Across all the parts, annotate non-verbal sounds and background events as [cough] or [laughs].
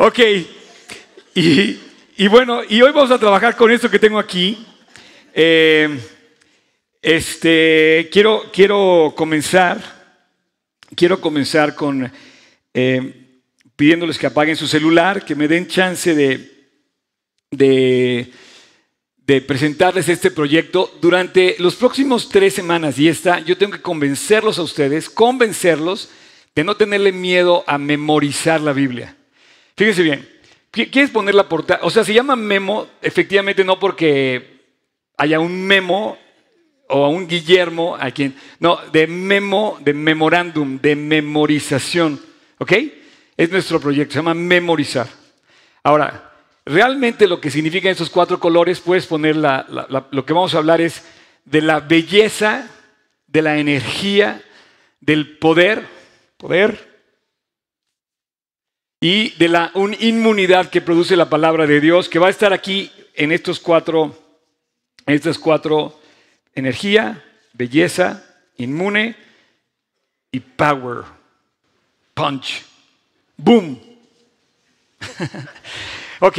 Ok, y, bueno, y hoy vamos a trabajar con esto que tengo aquí. Eh, este, quiero, quiero comenzar, quiero comenzar con eh, pidiéndoles que apaguen su celular, que me den chance de, de, de presentarles este proyecto. Durante los próximos tres semanas y esta, yo tengo que convencerlos a ustedes, convencerlos de no tenerle miedo a memorizar la Biblia. Fíjense bien, ¿quieres poner la portada? O sea, se llama memo, efectivamente no porque haya un memo o a un Guillermo a quien. No, de memo, de memorándum, de memorización. ¿Ok? Es nuestro proyecto, se llama memorizar. Ahora, realmente lo que significan esos cuatro colores, puedes poner la, lo que vamos a hablar es de la belleza, de la energía, del poder, poder, y de la un inmunidad que produce la palabra de Dios, que va a estar aquí en estos cuatro, estas cuatro, energía, belleza, inmune y power, punch, boom. [laughs] ok,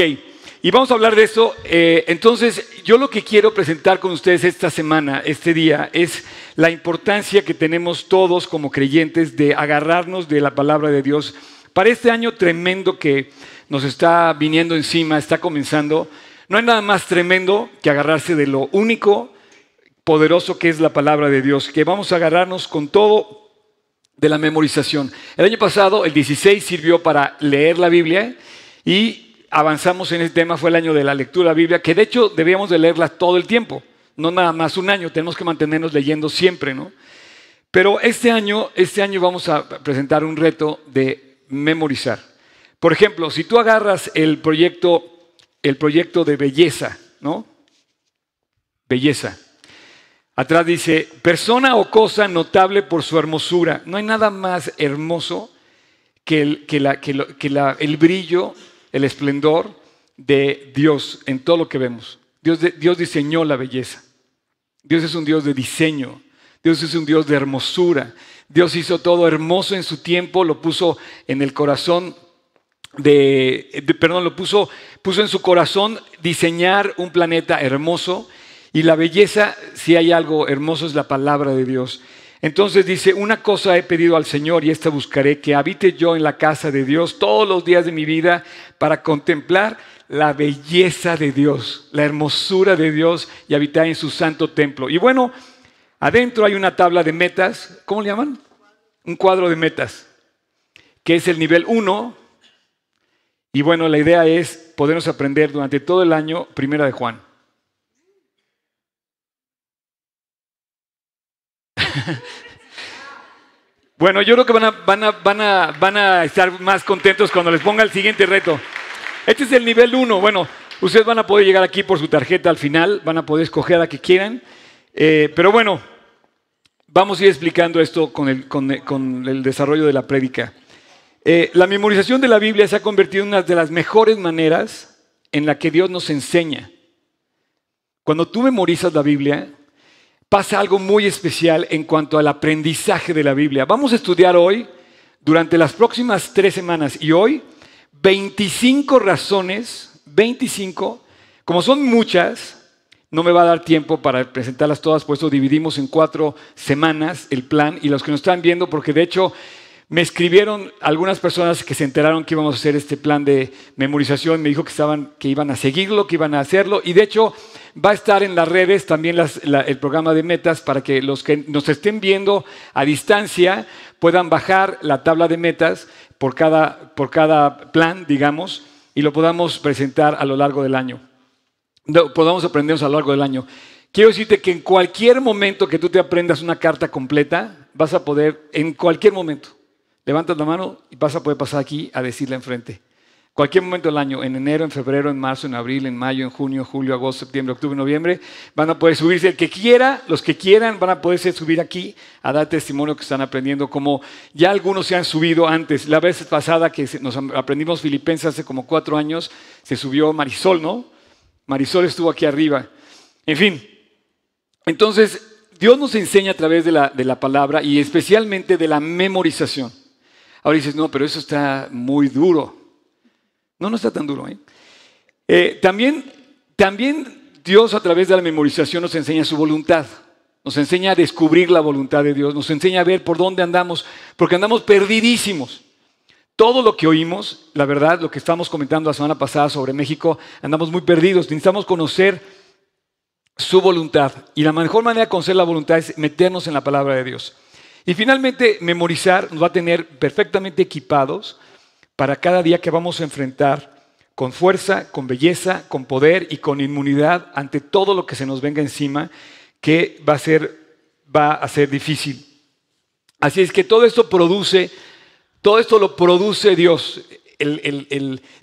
y vamos a hablar de eso eh, entonces, yo lo que quiero presentar con ustedes esta semana, este día, es la importancia que tenemos todos como creyentes de agarrarnos de la palabra de Dios para este año tremendo que nos está viniendo encima, está comenzando, no hay nada más tremendo que agarrarse de lo único poderoso que es la palabra de Dios, que vamos a agarrarnos con todo de la memorización. El año pasado, el 16, sirvió para leer la Biblia y avanzamos en ese tema, fue el año de la lectura de la Biblia, que de hecho debíamos de leerla todo el tiempo, no nada más un año, tenemos que mantenernos leyendo siempre, ¿no? Pero este año, este año vamos a presentar un reto de memorizar. Por ejemplo, si tú agarras el proyecto, el proyecto de belleza, ¿no? Belleza. Atrás dice, persona o cosa notable por su hermosura. No hay nada más hermoso que el, que la, que la, el brillo, el esplendor de Dios en todo lo que vemos. Dios, Dios diseñó la belleza. Dios es un Dios de diseño. Dios es un Dios de hermosura. Dios hizo todo hermoso en su tiempo, lo puso en el corazón de, perdón, lo puso, puso en su corazón diseñar un planeta hermoso y la belleza, si hay algo hermoso, es la palabra de Dios. Entonces dice, una cosa he pedido al Señor y esta buscaré, que habite yo en la casa de Dios todos los días de mi vida para contemplar la belleza de Dios, la hermosura de Dios y habitar en su santo templo. Y bueno, Adentro hay una tabla de metas, ¿cómo le llaman? Un cuadro de metas, que es el nivel 1. Y bueno, la idea es podernos aprender durante todo el año Primera de Juan. [laughs] bueno, yo creo que van a, estar más contentos cuando les ponga el siguiente reto. Este es el nivel 1. Bueno, ustedes van a poder llegar aquí por su tarjeta al final, van a poder escoger a la que quieran. Eh, pero bueno, vamos a ir explicando esto con el, eh, desarrollo de la prédica. Eh, la memorización de la Biblia se ha convertido en una de las mejores maneras en la que Dios nos enseña. Cuando tú memorizas la Biblia, pasa algo muy especial en cuanto al aprendizaje de la Biblia. Vamos a estudiar hoy, durante las próximas tres semanas y hoy, 25 razones, 25, como son muchas, no me va a dar tiempo para presentarlas todas, por eso dividimos en cuatro semanas el plan y los que nos están viendo, porque de hecho me escribieron algunas personas que se enteraron que íbamos a hacer este plan de memorización, me dijo que, estaban, que iban a seguirlo, que iban a hacerlo, y de hecho va a estar en las redes también el programa de metas para que los que nos estén viendo a distancia puedan bajar la tabla de metas por cada, por cada plan, digamos, y lo podamos presentar a lo largo del año podamos pues aprendernos a lo largo del año. Quiero decirte que en cualquier momento que tú te aprendas una carta completa, vas a poder, en cualquier momento, levantas la mano y vas a poder pasar aquí a decirla enfrente. Cualquier momento del año, en enero, en febrero, en marzo, en abril, en mayo, en junio, julio, agosto, septiembre, octubre, noviembre, van a poder subirse. El que quiera, los que quieran, van a poderse subir aquí a dar testimonio que están aprendiendo, como ya algunos se han subido antes. La vez pasada que nos aprendimos Filipenses hace como cuatro años, se subió Marisol, ¿no? Marisol estuvo aquí arriba. En fin, entonces Dios nos enseña a través de la, palabra y especialmente de la memorización. Ahora dices, no, pero eso está muy duro. No, no está tan duro. ¿eh? ¿eh? también, también Dios a través de la memorización nos enseña su voluntad. Nos enseña a descubrir la voluntad de Dios, nos enseña a ver por dónde andamos, porque andamos perdidísimos todo lo que oímos, la verdad, lo que estamos comentando la semana pasada sobre México, andamos muy perdidos. Necesitamos conocer su voluntad. Y la mejor manera de conocer la voluntad es meternos en la palabra de Dios. Y finalmente, memorizar nos va a tener perfectamente equipados para cada día que vamos a enfrentar con fuerza, con belleza, con poder y con inmunidad ante todo lo que se nos venga encima, que va a ser, va a ser difícil. Así es que todo esto produce todo esto lo produce Dios,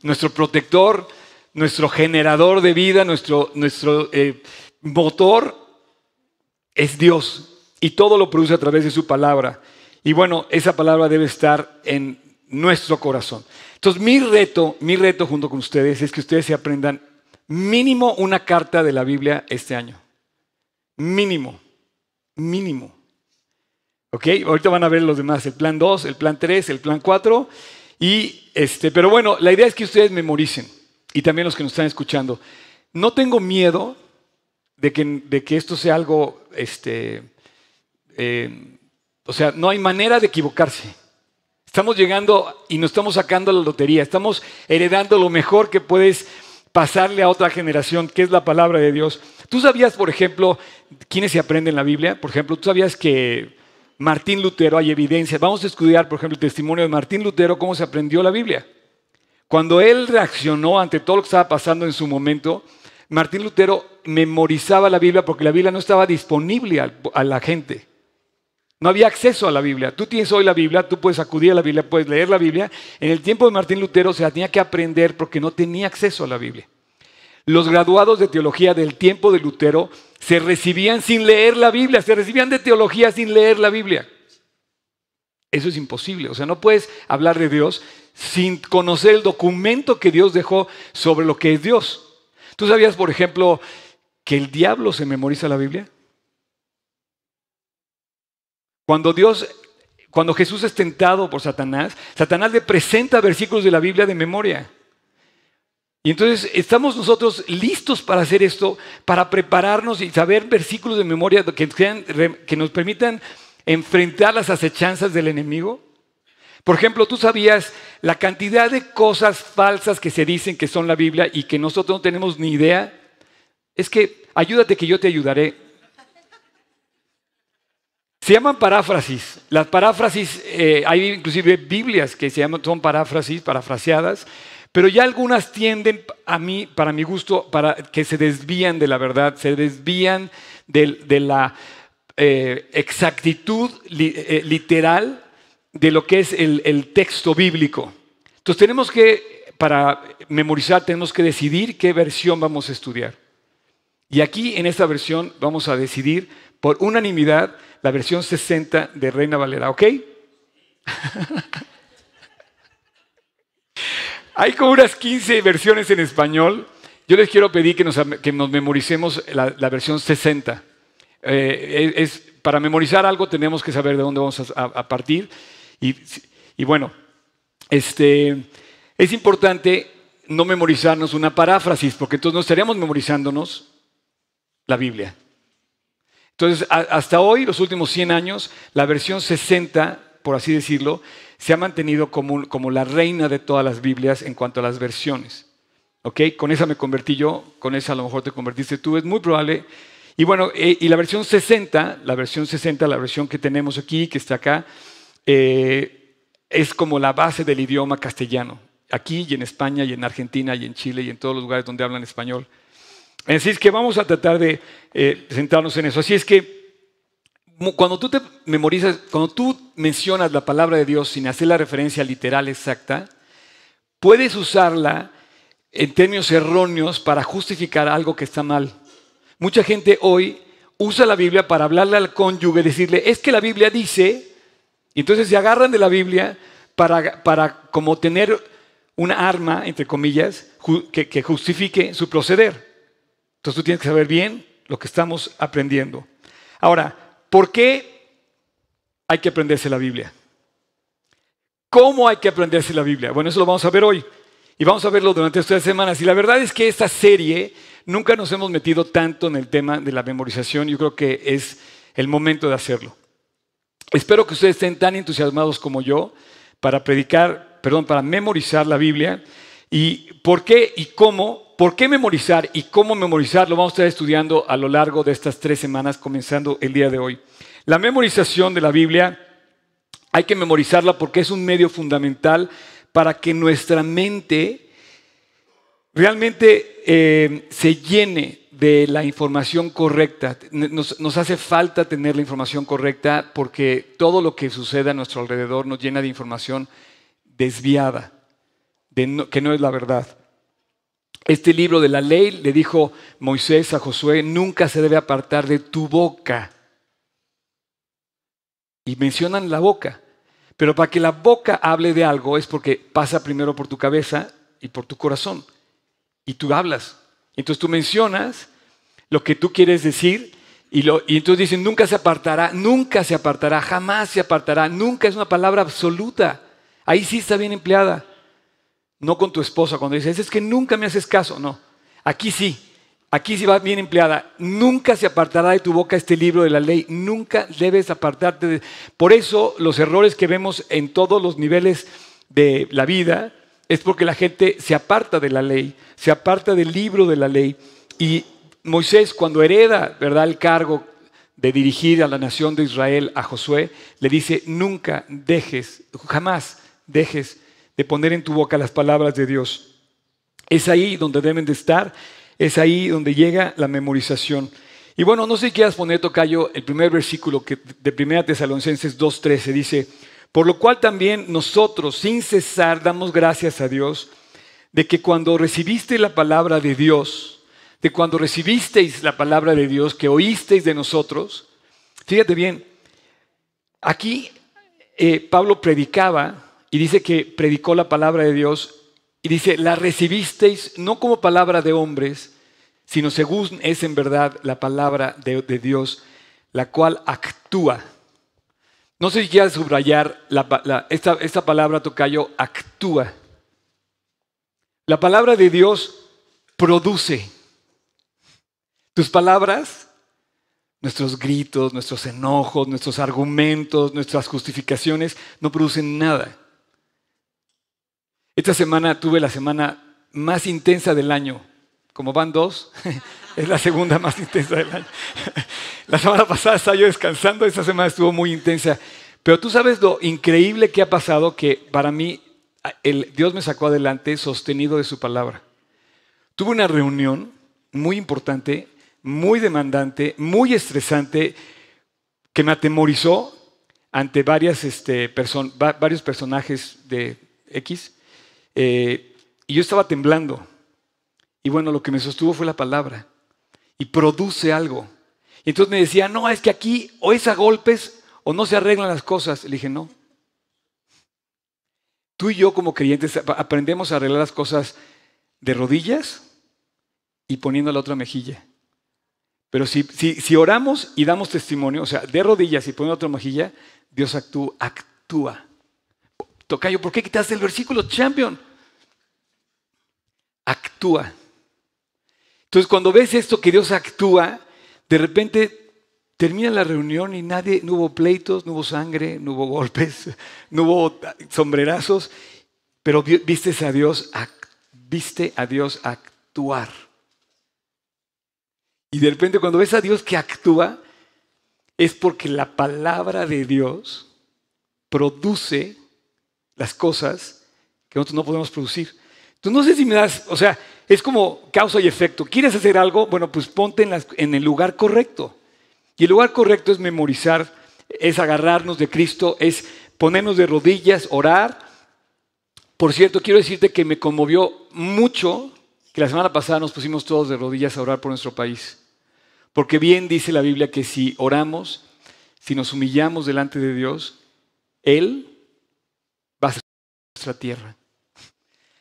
nuestro protector, nuestro generador de vida, nuestro, nuestro eh, motor es Dios. Y todo lo produce a través de su palabra. Y bueno, esa palabra debe estar en nuestro corazón. Entonces, mi reto, mi reto junto con ustedes es que ustedes se aprendan mínimo una carta de la Biblia este año. Mínimo, mínimo. ¿Ok? Ahorita van a ver los demás, el plan 2, el plan 3, el plan 4. Y este, pero bueno, la idea es que ustedes memoricen y también los que nos están escuchando. No tengo miedo de que, de que esto sea algo, este, eh, o sea, no hay manera de equivocarse. Estamos llegando y nos estamos sacando la lotería, estamos heredando lo mejor que puedes pasarle a otra generación, que es la palabra de Dios. ¿Tú sabías, por ejemplo, quiénes se aprenden la Biblia? Por ejemplo, ¿tú sabías que Martín Lutero, hay evidencia. Vamos a estudiar, por ejemplo, el testimonio de Martín Lutero, cómo se aprendió la Biblia. Cuando él reaccionó ante todo lo que estaba pasando en su momento, Martín Lutero memorizaba la Biblia porque la Biblia no estaba disponible a la gente. No había acceso a la Biblia. Tú tienes hoy la Biblia, tú puedes acudir a la Biblia, puedes leer la Biblia. En el tiempo de Martín Lutero se tenía que aprender porque no tenía acceso a la Biblia. Los graduados de teología del tiempo de Lutero se recibían sin leer la Biblia, se recibían de teología sin leer la Biblia. Eso es imposible. O sea, no puedes hablar de Dios sin conocer el documento que Dios dejó sobre lo que es Dios. ¿Tú sabías, por ejemplo, que el diablo se memoriza la Biblia? Cuando Dios, cuando Jesús es tentado por Satanás, Satanás le presenta versículos de la Biblia de memoria. Y entonces estamos nosotros listos para hacer esto, para prepararnos y saber versículos de memoria que, nos permitan enfrentar las acechanzas del enemigo. Por ejemplo, tú sabías la cantidad de cosas falsas que se dicen que son la Biblia y que nosotros no tenemos ni idea. Es que ayúdate que yo te ayudaré. Se llaman paráfrasis. Las paráfrasis, eh, hay inclusive Biblias que se llaman, son paráfrasis, parafraseadas, pero ya algunas tienden a mí, para mi gusto, para que se desvían de la verdad, se desvían de, la eh, exactitud eh, literal de lo que es el, el texto bíblico. Entonces tenemos que, para memorizar, tenemos que decidir qué versión vamos a estudiar. Y aquí en esta versión vamos a decidir por unanimidad la versión 60 de Reina Valera, ¿ok? [laughs] Hay como unas 15 versiones en español. Yo les quiero pedir que nos, memoricemos la, versión 60. Eh, es, para memorizar algo tenemos que saber de dónde vamos a, partir. Y, bueno, este, es importante no memorizarnos una paráfrasis, porque entonces no estaríamos memorizándonos la Biblia. Entonces, hasta hoy, los últimos 100 años, la versión 60, por así decirlo, se ha mantenido como, como la reina de todas las Biblias en cuanto a las versiones. ¿Ok? Con esa me convertí yo, con esa a lo mejor te convertiste tú, es muy probable. Y bueno, eh, y la versión 60, la versión 60, la versión que tenemos aquí, que está acá, eh, es como la base del idioma castellano, aquí y en España y en Argentina y en Chile y en todos los lugares donde hablan español. Así es que vamos a tratar de eh, centrarnos en eso. Así es que cuando tú te memorizas, cuando tú mencionas la palabra de Dios sin hacer la referencia literal exacta, puedes usarla en términos erróneos para justificar algo que está mal. Mucha gente hoy usa la Biblia para hablarle al cónyuge, decirle, es que la Biblia dice, y entonces se agarran de la Biblia para, para como tener una arma, entre comillas, que, que justifique su proceder. Entonces tú tienes que saber bien lo que estamos aprendiendo. Ahora, ¿por qué hay que aprenderse la Biblia? ¿Cómo hay que aprenderse la Biblia? Bueno, eso lo vamos a ver hoy y vamos a verlo durante estas semanas. Y la verdad es que esta serie nunca nos hemos metido tanto en el tema de la memorización. Yo creo que es el momento de hacerlo. Espero que ustedes estén tan entusiasmados como yo para predicar, perdón, para memorizar la Biblia y por qué y cómo por qué memorizar y cómo memorizar lo vamos a estar estudiando a lo largo de estas tres semanas, comenzando el día de hoy. La memorización de la Biblia hay que memorizarla porque es un medio fundamental para que nuestra mente realmente eh, se llene de la información correcta. Nos, hace falta tener la información correcta porque todo lo que sucede a nuestro alrededor nos llena de información desviada, que no es la verdad este libro de la ley le dijo Moisés a Josué, nunca se debe apartar de tu boca. Y mencionan la boca. Pero para que la boca hable de algo es porque pasa primero por tu cabeza y por tu corazón. Y tú hablas. Entonces tú mencionas lo que tú quieres decir y, lo, y, entonces dicen, nunca se apartará, nunca se apartará, jamás se apartará, nunca es una palabra absoluta. Ahí sí está bien empleada. No con tu esposa cuando dices, es que nunca me haces caso. No, aquí sí, aquí sí va bien empleada. Nunca se apartará de tu boca este libro de la ley. Nunca debes apartarte de... Por eso los errores que vemos en todos los niveles de la vida es porque la gente se aparta de la ley, se aparta del libro de la ley. Y Moisés cuando hereda ¿verdad? el cargo de dirigir a la nación de Israel a Josué, le dice, nunca dejes, jamás dejes de poner en tu boca las palabras de Dios. Es ahí donde deben de estar, es ahí donde llega la memorización. Y bueno, no sé si quieras poner, Tocayo, el primer versículo que de 1 Tesalonicenses 2.13 dice, por lo cual también nosotros sin cesar damos gracias a Dios de que cuando recibisteis la palabra de Dios, de cuando recibisteis la palabra de Dios, que oísteis de nosotros, fíjate bien, aquí eh, Pablo predicaba y dice que predicó la palabra de Dios y dice, la recibisteis no como palabra de hombres, sino según es en verdad la palabra de, Dios, la cual actúa. No sé si quieras subrayar esta, esta palabra, Tocayo, actúa. La palabra de Dios produce. Tus palabras, nuestros gritos, nuestros enojos, nuestros argumentos, nuestras justificaciones, no producen nada. Esta semana tuve la semana más intensa del año. Como van dos, [laughs] es la segunda más intensa del año. [laughs] la semana pasada estaba yo descansando, esta semana estuvo muy intensa. Pero tú sabes lo increíble que ha pasado que para mí el, Dios me sacó adelante sostenido de su palabra. Tuve una reunión muy importante, muy demandante, muy estresante, que me atemorizó ante este, varios personajes de X. Eh, y yo estaba temblando. Y bueno, lo que me sostuvo fue la palabra. Y produce algo. Y entonces me decía, no, es que aquí o es a golpes o no se arreglan las cosas. Le dije, no. Tú y yo como creyentes aprendemos a arreglar las cosas de rodillas y poniendo la otra mejilla. Pero si, si, si oramos y damos testimonio, o sea, de rodillas y poniendo la otra mejilla, Dios actúa. actúa. Tocayo, ¿por qué quitaste el versículo, champion? actúa. Entonces cuando ves esto que Dios actúa, de repente termina la reunión y nadie, no hubo pleitos, no hubo sangre, no hubo golpes, [laughs] no hubo sombrerazos, pero vistes a Dios, viste a Dios actuar. Y de repente cuando ves a Dios que actúa, es porque la palabra de Dios produce las cosas que nosotros no podemos producir. Entonces, no sé si me das, o sea, es como causa y efecto. ¿Quieres hacer algo? Bueno, pues ponte en, el lugar correcto. Y el lugar correcto es memorizar, es agarrarnos de Cristo, es ponernos de rodillas, orar. Por cierto, quiero decirte que me conmovió mucho que la semana pasada nos pusimos todos de rodillas a orar por nuestro país. Porque bien dice la Biblia que si oramos, si nos humillamos delante de Dios, Él va a ser nuestra tierra.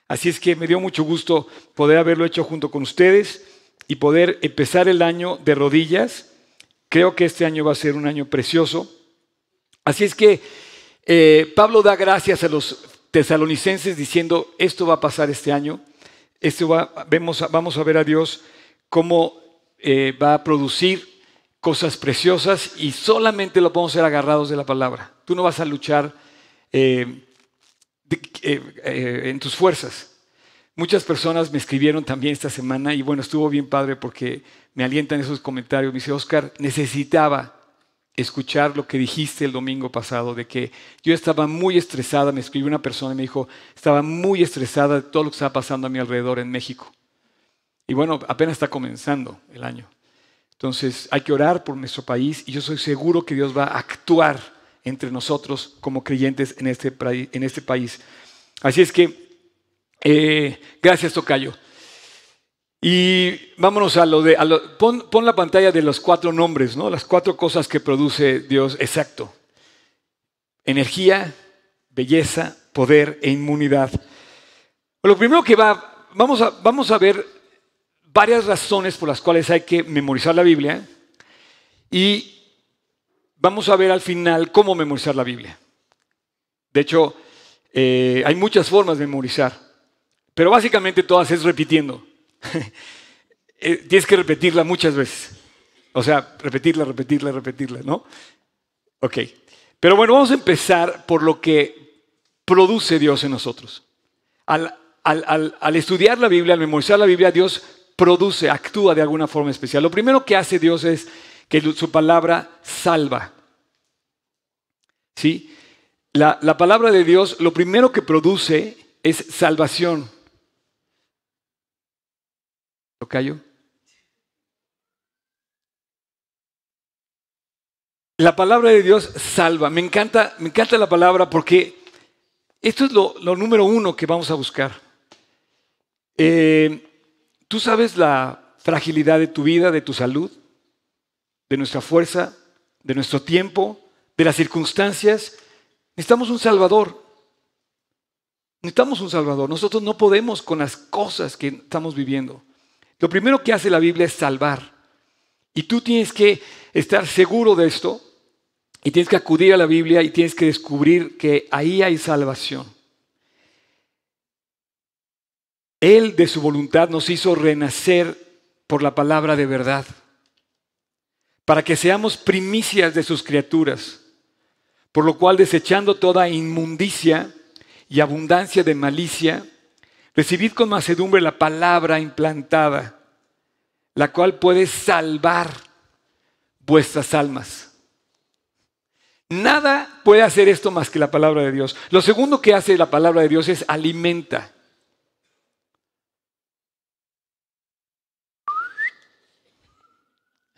Así es que me dio mucho gusto poder haberlo hecho junto con ustedes y poder empezar el año de rodillas. Creo que este año va a ser un año precioso. Así es que eh, Pablo da gracias a los tesalonicenses diciendo, esto va a pasar este año, esto va, vamos a ver a Dios cómo eh, va a producir cosas preciosas y solamente lo podemos ser agarrados de la palabra. Tú no vas a luchar. Eh, eh, eh, en tus fuerzas. Muchas personas me escribieron también esta semana y bueno, estuvo bien padre porque me alientan esos comentarios. Me dice, Oscar, necesitaba escuchar lo que dijiste el domingo pasado, de que yo estaba muy estresada, me escribió una persona y me dijo, estaba muy estresada de todo lo que estaba pasando a mi alrededor en México. Y bueno, apenas está comenzando el año. Entonces hay que orar por nuestro país y yo soy seguro que Dios va a actuar entre nosotros como creyentes en este, en este país. Así es que, eh, gracias Tocayo. Y vámonos a lo de, pon, la pantalla de los cuatro nombres, ¿no? las cuatro cosas que produce Dios, exacto. Energía, belleza, poder e inmunidad. Lo primero que va, vamos a, vamos a ver varias razones por las cuales hay que memorizar la Biblia y Vamos a ver al final cómo memorizar la Biblia. De hecho, eh, hay muchas formas de memorizar, pero básicamente todas es repitiendo. [laughs] Eh, tienes que repetirla muchas veces. O sea, repetirla, repetirla, repetirla, ¿no? Ok. Pero bueno, vamos a empezar por lo que produce Dios en nosotros. al, estudiar la Biblia, al memorizar la Biblia, Dios produce, actúa de alguna forma especial. Lo primero que hace Dios es que su palabra salva. ¿Sí? La, palabra de Dios lo primero que produce es salvación. ¿Lo callo? La palabra de Dios salva. Me encanta, me encanta la palabra porque esto es lo, número uno que vamos a buscar. Eh, Tú sabes la fragilidad de tu vida, de tu salud de nuestra fuerza, de nuestro tiempo, de las circunstancias. Necesitamos un Salvador. Necesitamos un Salvador. Nosotros no podemos con las cosas que estamos viviendo. Lo primero que hace la Biblia es salvar. Y tú tienes que estar seguro de esto. Y tienes que acudir a la Biblia y tienes que descubrir que ahí hay salvación. Él de su voluntad nos hizo renacer por la palabra de verdad para que seamos primicias de sus criaturas, por lo cual desechando toda inmundicia y abundancia de malicia, recibid con macedumbre la palabra implantada, la cual puede salvar vuestras almas. Nada puede hacer esto más que la palabra de Dios. Lo segundo que hace la palabra de Dios es alimenta.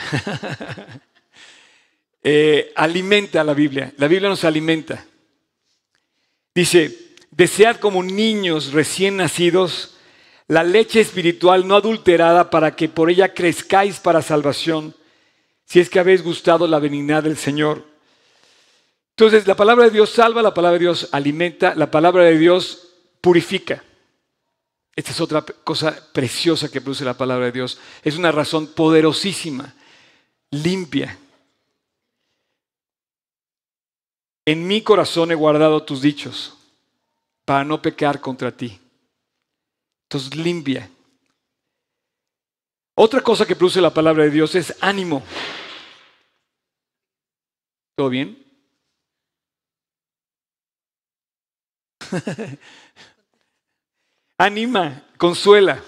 [laughs] Eh, alimenta la Biblia. La Biblia nos alimenta. Dice, desead como niños recién nacidos la leche espiritual no adulterada para que por ella crezcáis para salvación, si es que habéis gustado la benignidad del Señor. Entonces, la palabra de Dios salva, la palabra de Dios alimenta, la palabra de Dios purifica. Esta es otra cosa preciosa que produce la palabra de Dios. Es una razón poderosísima limpia. En mi corazón he guardado tus dichos para no pecar contra ti. Entonces limpia. Otra cosa que produce la palabra de Dios es ánimo. ¿Todo bien? [laughs] Anima, consuela.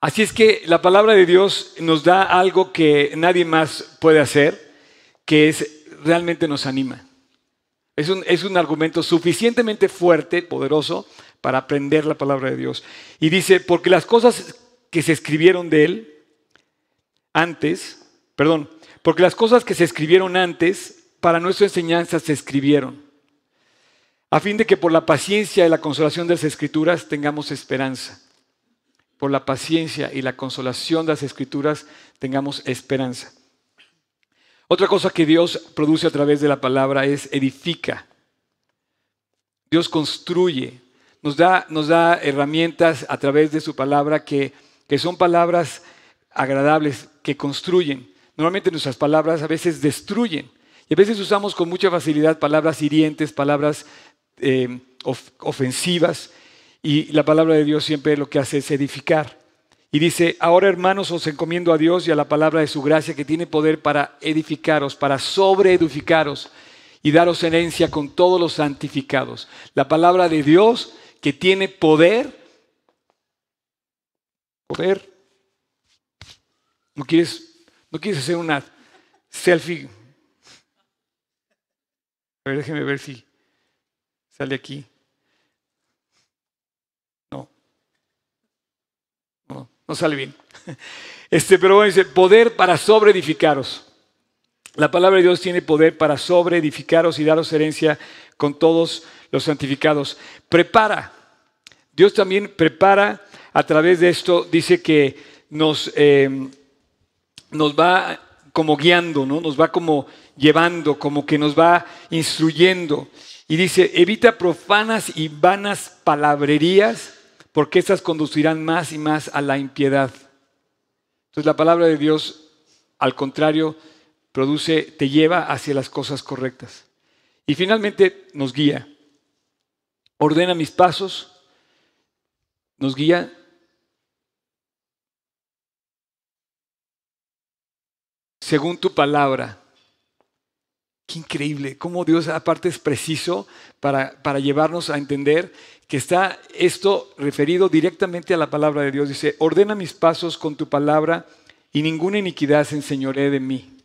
Así es que la palabra de Dios nos da algo que nadie más puede hacer, que es realmente nos anima. Es un, es un argumento suficientemente fuerte, poderoso, para aprender la palabra de Dios. Y dice, porque las cosas que se escribieron de él antes, perdón, porque las cosas que se escribieron antes para nuestra enseñanza se escribieron, a fin de que por la paciencia y la consolación de las escrituras tengamos esperanza por la paciencia y la consolación de las escrituras, tengamos esperanza. Otra cosa que Dios produce a través de la palabra es edifica. Dios construye, nos da, nos da herramientas a través de su palabra que, que son palabras agradables, que construyen. Normalmente nuestras palabras a veces destruyen. Y a veces usamos con mucha facilidad palabras hirientes, palabras eh, ofensivas, y la palabra de Dios siempre lo que hace es edificar. Y dice, ahora hermanos os encomiendo a Dios y a la palabra de su gracia que tiene poder para edificaros, para sobreedificaros y daros herencia con todos los santificados. La palabra de Dios que tiene poder. Poder. ¿No quieres, no quieres hacer una selfie? A ver, déjeme ver si sale aquí. No sale bien. Este, pero bueno, dice, poder para sobre edificaros. La palabra de Dios tiene poder para sobre edificaros y daros herencia con todos los santificados. Prepara. Dios también prepara a través de esto, dice que nos, em, nos va como guiando, ¿no? nos va como llevando, como que nos va instruyendo. Y dice, evita profanas y vanas palabrerías porque estas conducirán más y más a la impiedad. Entonces la palabra de Dios, al contrario, produce, te lleva hacia las cosas correctas. Y finalmente nos guía. Ordena mis pasos, nos guía. Según tu palabra, Qué increíble, cómo Dios aparte es preciso para, llevarnos a entender que está esto referido directamente a la palabra de Dios. Dice, ordena mis pasos con tu palabra y ninguna iniquidad se de mí.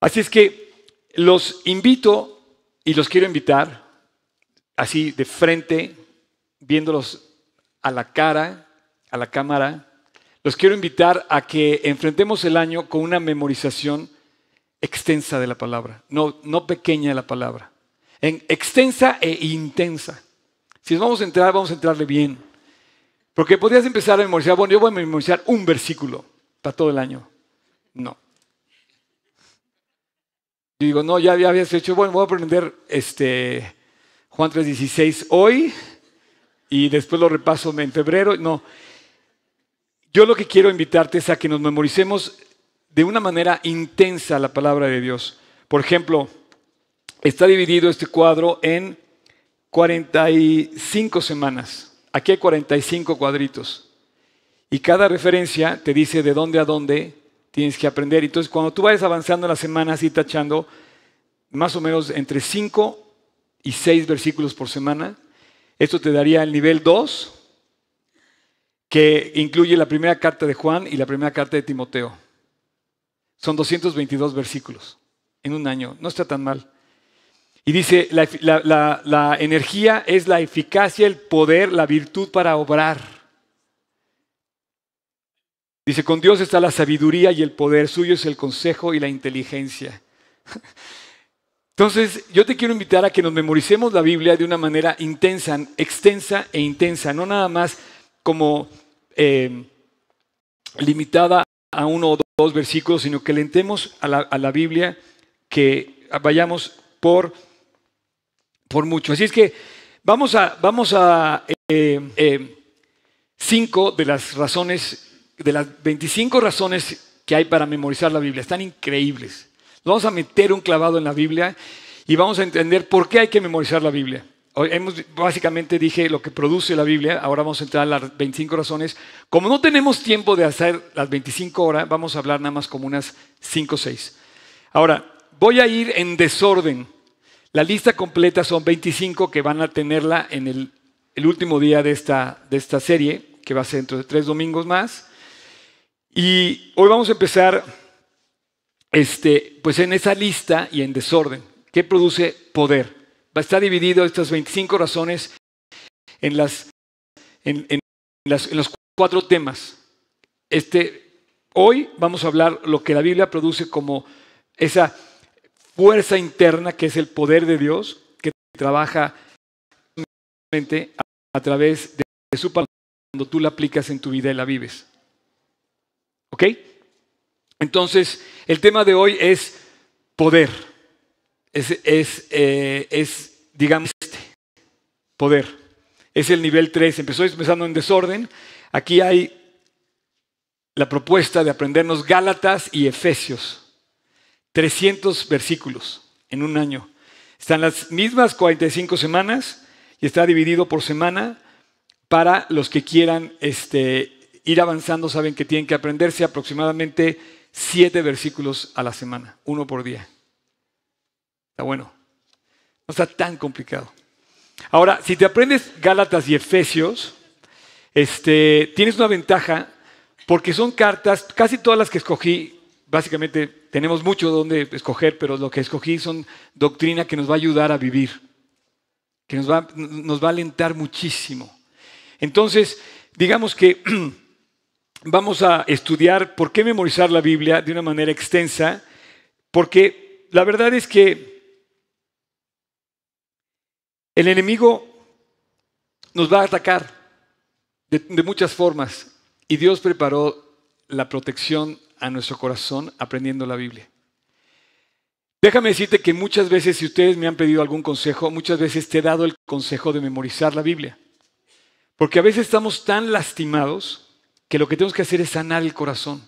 Así es que los invito y los quiero invitar, así de frente, viéndolos a la cara, a la cámara, los quiero invitar a que enfrentemos el año con una memorización extensa de la palabra, no, no pequeña de la palabra, en extensa e intensa. Si nos vamos a entrar, vamos a entrarle bien. Porque podrías empezar a memorizar, bueno, yo voy a memorizar un versículo para todo el año. No. Yo digo, no, ya, habías hecho, bueno, voy a aprender este, Juan 3.16 hoy y después lo repaso en febrero. No. Yo lo que quiero invitarte es a que nos memoricemos de una manera intensa la palabra de Dios. Por ejemplo, está dividido este cuadro en 45 semanas. Aquí hay 45 cuadritos. Y cada referencia te dice de dónde a dónde tienes que aprender. Entonces, cuando tú vayas avanzando las semanas y tachando, más o menos entre 5 y 6 versículos por semana, esto te daría el nivel 2, que incluye la primera carta de Juan y la primera carta de Timoteo. Son 222 versículos en un año. No está tan mal. Y dice, la, energía es la eficacia, el poder, la virtud para obrar. Dice, con Dios está la sabiduría y el poder, suyo es el consejo y la inteligencia. [laughs] Entonces, yo te quiero invitar a que nos memoricemos la Biblia de una manera intensa, extensa e intensa, no nada más como eh, limitada a uno o dos dos versículos, sino que lentemos a la, a la Biblia, que vayamos por, por mucho. Así es que vamos a, vamos a eh, eh, cinco de las razones, de las 25 razones que hay para memorizar la Biblia. Están increíbles. Vamos a meter un clavado en la Biblia y vamos a entender por qué hay que memorizar la Biblia. Hoy hemos, básicamente dije lo que produce la Biblia, ahora vamos a entrar a las 25 razones. Como no tenemos tiempo de hacer las 25 horas, vamos a hablar nada más como unas 5 o 6. Ahora, voy a ir en desorden. La lista completa son 25 que van a tenerla en el, el último día de esta, de esta serie, que va a ser dentro de tres domingos más. Y hoy vamos a empezar este, pues en esa lista y en desorden. ¿Qué produce poder? Está dividido estas 25 razones en, las, en, los cuatro temas. Este, hoy vamos a hablar lo que la Biblia produce como esa fuerza interna que es el poder de Dios, que trabaja a, a través de, su palabra cuando tú la aplicas en tu vida y la vives. ¿Ok? Entonces, el tema de hoy es poder es, eh, es, digamos, este, poder. Es el nivel 3. Empezó empezando en desorden. Aquí hay la propuesta de aprendernos Gálatas y Efesios. 300 versículos en un año. Están las mismas 45 semanas y está dividido por semana para los que quieran este, ir avanzando, saben que tienen que aprenderse aproximadamente 7 versículos a la semana, uno por día. Está bueno. No está tan complicado. Ahora, si te aprendes Gálatas y Efesios, este, tienes una ventaja porque son cartas, casi todas las que escogí, básicamente tenemos mucho donde escoger, pero lo que escogí son doctrina que nos va a ayudar a vivir, que nos nos va a alentar muchísimo. Entonces, digamos que [clears throat] vamos a estudiar por qué memorizar la Biblia de una manera extensa, porque la verdad es que el enemigo nos va a atacar de, muchas formas y Dios preparó la protección a nuestro corazón aprendiendo la Biblia. Déjame decirte que muchas veces, si ustedes me han pedido algún consejo, muchas veces te he dado el consejo de memorizar la Biblia. Porque a veces estamos tan lastimados que lo que tenemos que hacer es sanar el corazón.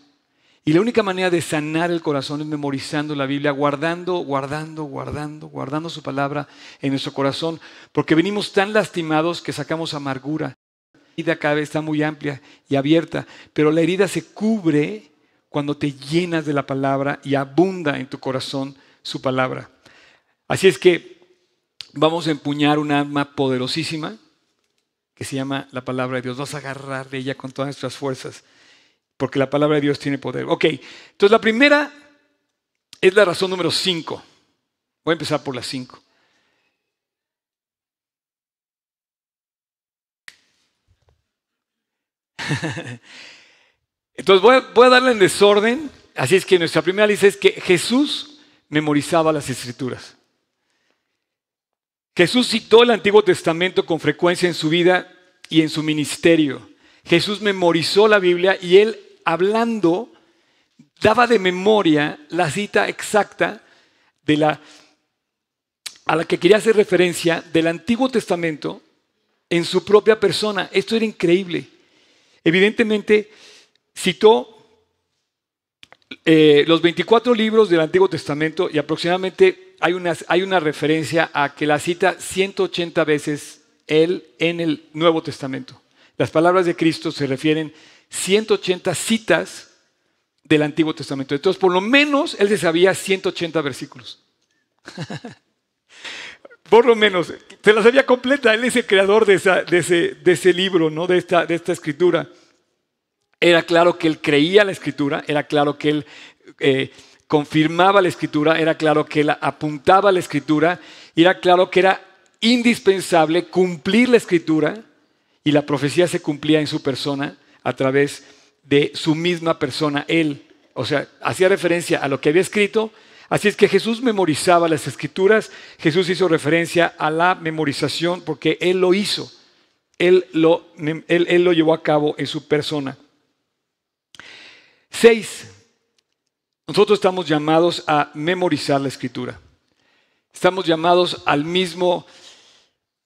Y la única manera de sanar el corazón es memorizando la Biblia, guardando, guardando, guardando, guardando su palabra en nuestro corazón, porque venimos tan lastimados que sacamos amargura. La herida cada vez está muy amplia y abierta, pero la herida se cubre cuando te llenas de la palabra y abunda en tu corazón su palabra. Así es que vamos a empuñar un arma poderosísima que se llama la palabra de Dios. Vas a agarrar de ella con todas nuestras fuerzas porque la palabra de Dios tiene poder. Ok, entonces la primera es la razón número 5. Voy a empezar por la 5. [laughs] Entonces voy a, voy darle en desorden, así es que nuestra primera lista es que Jesús memorizaba las escrituras. Jesús citó el Antiguo Testamento con frecuencia en su vida y en su ministerio. Jesús memorizó la Biblia y él hablando, daba de memoria la cita exacta de la, a la que quería hacer referencia del Antiguo Testamento en su propia persona. Esto era increíble. Evidentemente, citó eh, los 24 libros del Antiguo Testamento y aproximadamente hay una, hay una referencia a que la cita 180 veces él en el Nuevo Testamento. Las palabras de Cristo se refieren 180 citas del Antiguo Testamento. Entonces, por lo menos él se sabía 180 versículos. [laughs] por lo menos, se las sabía completa. Él es el creador de, ese, libro, ¿no? de, esta, escritura. Era claro que él creía la escritura, era claro que él eh, confirmaba la escritura, era claro que él apuntaba la escritura, era claro que era indispensable cumplir la escritura y la profecía se cumplía en su persona a través de su misma persona, él. O sea, hacía referencia a lo que había escrito. Así es que Jesús memorizaba las escrituras, Jesús hizo referencia a la memorización porque él lo hizo, él lo, él, él lo llevó a cabo en su persona. Seis, nosotros estamos llamados a memorizar la escritura. Estamos llamados al mismo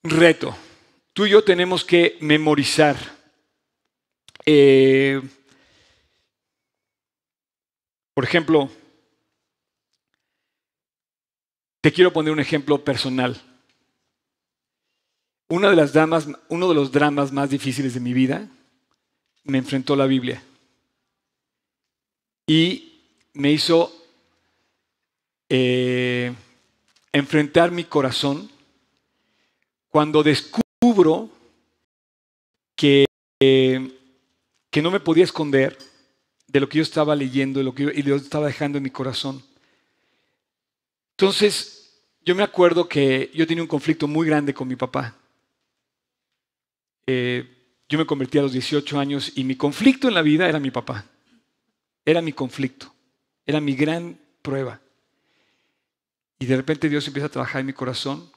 reto. Tú y yo tenemos que memorizar eh, por ejemplo, te quiero poner un ejemplo personal. Una de las damas, uno de los dramas más difíciles de mi vida me enfrentó la Biblia y me hizo eh, enfrentar mi corazón cuando descubro que eh, que no me podía esconder de lo que yo estaba leyendo de lo que yo, y estaba dejando en mi corazón. Entonces, yo me acuerdo que yo tenía un conflicto muy grande con mi papá. Eh, yo me convertí a los 18 años y mi conflicto en la vida era mi papá. Era mi conflicto. Era mi gran prueba. Y de repente Dios empieza a trabajar en mi corazón.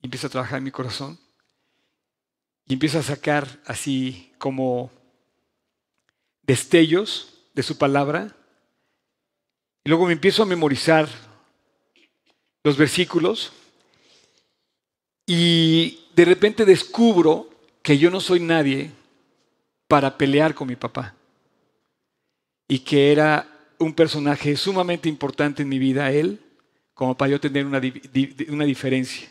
Empieza a trabajar en mi corazón y empiezo a sacar así como destellos de su palabra. Y luego me empiezo a memorizar los versículos y de repente descubro que yo no soy nadie para pelear con mi papá y que era un personaje sumamente importante en mi vida él como para yo tener una, una diferencia.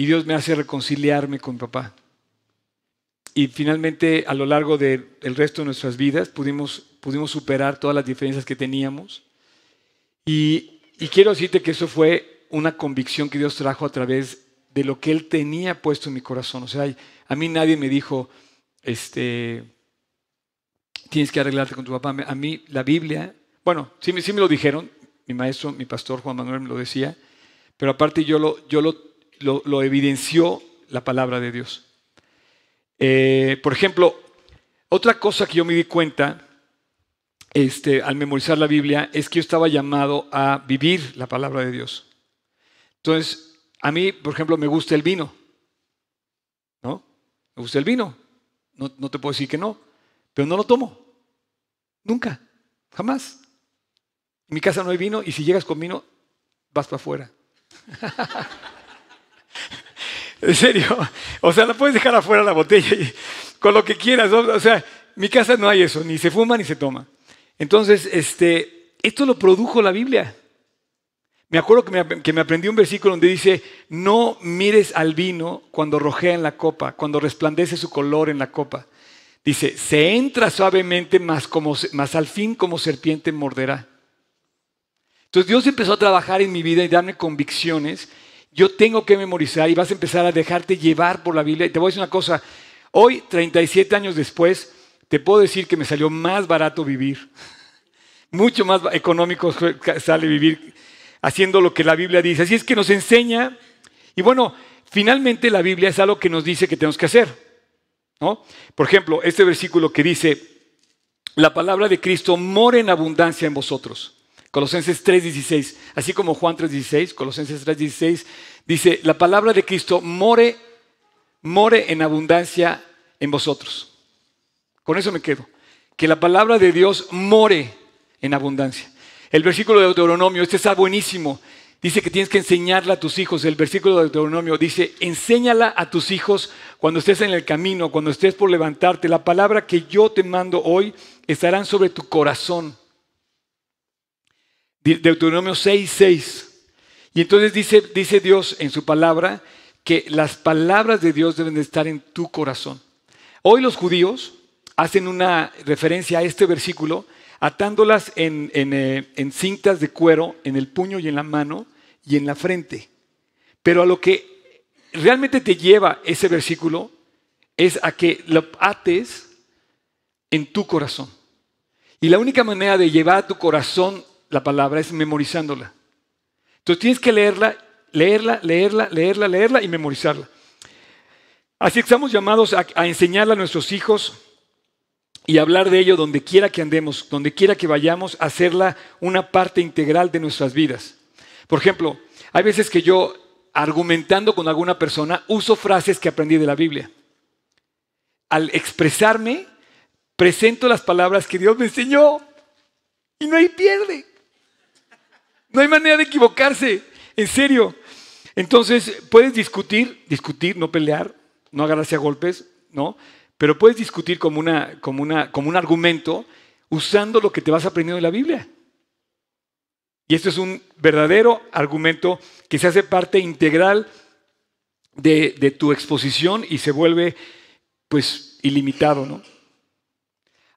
Y Dios me hace reconciliarme con papá. Y finalmente, a lo largo del resto de nuestras vidas, pudimos, pudimos superar todas las diferencias que teníamos. Y, quiero decirte que eso fue una convicción que Dios trajo a través de lo que Él tenía puesto en mi corazón. O sea, a mí nadie me dijo, este, tienes que arreglarte con tu papá. A mí la Biblia, bueno, sí, sí me lo dijeron, mi maestro, mi pastor Juan Manuel me lo decía, pero aparte yo lo, yo lo lo, evidenció la palabra de Dios. Eh, por ejemplo, otra cosa que yo me di cuenta este, al memorizar la Biblia es que yo estaba llamado a vivir la palabra de Dios. Entonces, a mí, por ejemplo, me gusta el vino. ¿No? Me gusta el vino. No, no te puedo decir que no, pero no lo tomo. Nunca. Jamás. En mi casa no hay vino y si llegas con vino, vas para afuera. [laughs] En serio. O sea, la puedes dejar afuera la botella y con lo que quieras. O sea, en mi casa no hay eso, ni se fuma ni se toma. Entonces, este, esto lo produjo la Biblia. Me acuerdo que me, que me, aprendí un versículo donde dice, no mires al vino cuando rojea en la copa, cuando resplandece su color en la copa. Dice, se entra suavemente, más como, más al fin como serpiente morderá. Entonces Dios empezó a trabajar en mi vida y darme convicciones yo tengo que memorizar y vas a empezar a dejarte llevar por la Biblia. Y te voy a decir una cosa, hoy, 37 años después, te puedo decir que me salió más barato vivir, [laughs] mucho más económico sale vivir haciendo lo que la Biblia dice. Así es que nos enseña, y bueno, finalmente la Biblia es algo que nos dice que tenemos que hacer. ¿no? Por ejemplo, este versículo que dice, la palabra de Cristo mora en abundancia en vosotros. Colosenses 3:16, así como Juan 3:16, Colosenses 3:16 dice, la palabra de Cristo more, more en abundancia en vosotros. Con eso me quedo. Que la palabra de Dios more en abundancia. El versículo de Deuteronomio, este está buenísimo. Dice que tienes que enseñarla a tus hijos. El versículo de Deuteronomio dice, enséñala a tus hijos cuando estés en el camino, cuando estés por levantarte. La palabra que yo te mando hoy estará sobre tu corazón Deuteronomio 6, 6. Y entonces dice, dice Dios en su palabra que las palabras de Dios deben estar en tu corazón. Hoy los judíos hacen una referencia a este versículo atándolas en, eh, en, cintas de cuero, en el puño y en la mano y en la frente. Pero a lo que realmente te lleva ese versículo es a que lo ates en tu corazón. Y la única manera de llevar a tu corazón la palabra es memorizándola. Entonces tienes que leerla, leerla, leerla, leerla, leerla y memorizarla. Así que estamos llamados a, enseñarla a nuestros hijos y hablar de ello donde quiera que andemos, donde quiera que vayamos, hacerla una parte integral de nuestras vidas. Por ejemplo, hay veces que yo, argumentando con alguna persona, uso frases que aprendí de la Biblia. Al expresarme, presento las palabras que Dios me enseñó y no hay pierde. No hay manera de equivocarse, en serio. Entonces, puedes discutir, discutir, no pelear, no agarrarse a golpes, ¿no? Pero puedes discutir como, una, como, una, como un argumento usando lo que te vas aprendiendo de la Biblia. Y esto es un verdadero argumento que se hace parte integral de, de tu exposición y se vuelve, pues, ilimitado, ¿no?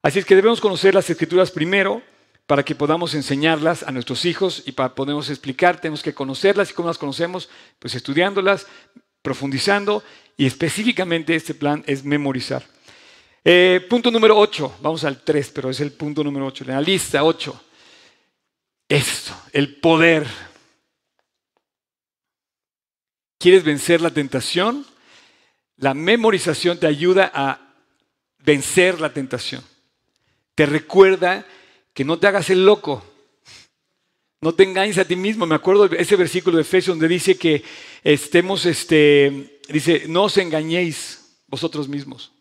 Así es que debemos conocer las escrituras primero para que podamos enseñarlas a nuestros hijos y para podemos explicar, tenemos que conocerlas y cómo las conocemos, pues estudiándolas, profundizando y específicamente este plan es memorizar. Eh, punto número 8, vamos al 3, pero es el punto número 8, la lista 8. Esto, el poder. ¿Quieres vencer la tentación? La memorización te ayuda a vencer la tentación. Te recuerda que no te hagas el loco. No te engañes a ti mismo. Me acuerdo de ese versículo de Efesios donde dice que estemos, este, dice, no os engañéis vosotros mismos.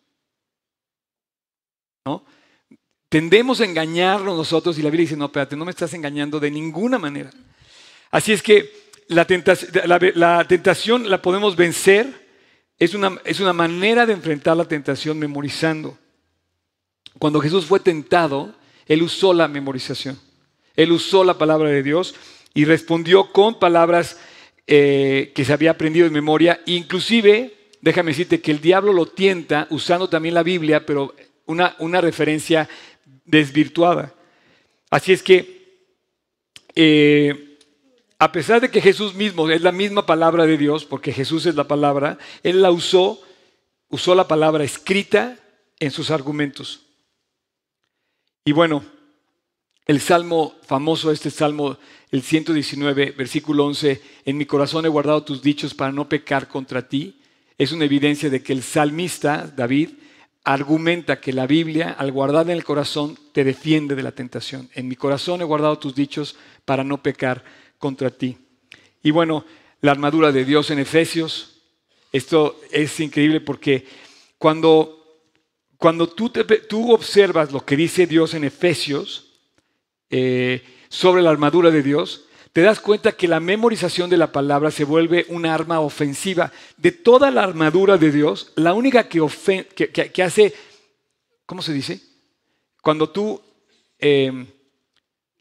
¿No? Tendemos a engañarnos nosotros y la Biblia dice, no, espérate, no me estás engañando de ninguna manera. Así es que la, tentación la, tentación la podemos vencer. Es una, es una manera de enfrentar la tentación memorizando. Cuando Jesús fue tentado, él usó la memorización. Él usó la palabra de Dios y respondió con palabras eh, que se había aprendido de memoria. Inclusive, déjame decirte que el diablo lo tienta usando también la Biblia, pero una, referencia desvirtuada. Así es que, eh, a pesar de que Jesús mismo es la misma palabra de Dios, porque Jesús es la palabra, Él la usó, usó la palabra escrita en sus argumentos. Y bueno, el salmo famoso, este salmo, el 119, versículo 11, en mi corazón he guardado tus dichos para no pecar contra ti, es una evidencia de que el salmista, David, argumenta que la Biblia, al guardar en el corazón, te defiende de la tentación. En mi corazón he guardado tus dichos para no pecar contra ti. Y bueno, la armadura de Dios en Efesios, esto es increíble porque cuando cuando tú, tú observas lo que dice Dios en Efesios eh, sobre la armadura de Dios, te das cuenta que la memorización de la palabra se vuelve un arma ofensiva. De toda la armadura de Dios, la única que, hace, ¿cómo se dice? Cuando tú em,